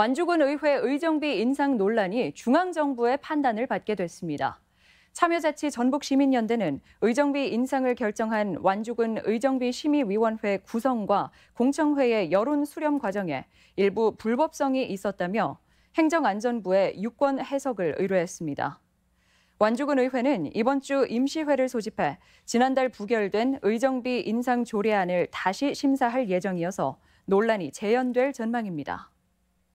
완주군 의회 의정비 인상 논란이 중앙정부의 판단을 받게 됐습니다. 참여자치 전북시민연대는 의정비 인상을 결정한 완주군 의정비 심의위원회 구성과 공청회의 여론 수렴 과정에 일부 불법성이 있었다며 행정안전부의 유권 해석을 의뢰했습니다. 완주군 의회는 이번 주 임시회를 소집해 지난달 부결된 의정비 인상 조례안을 다시 심사할 예정이어서 논란이 재연될 전망입니다.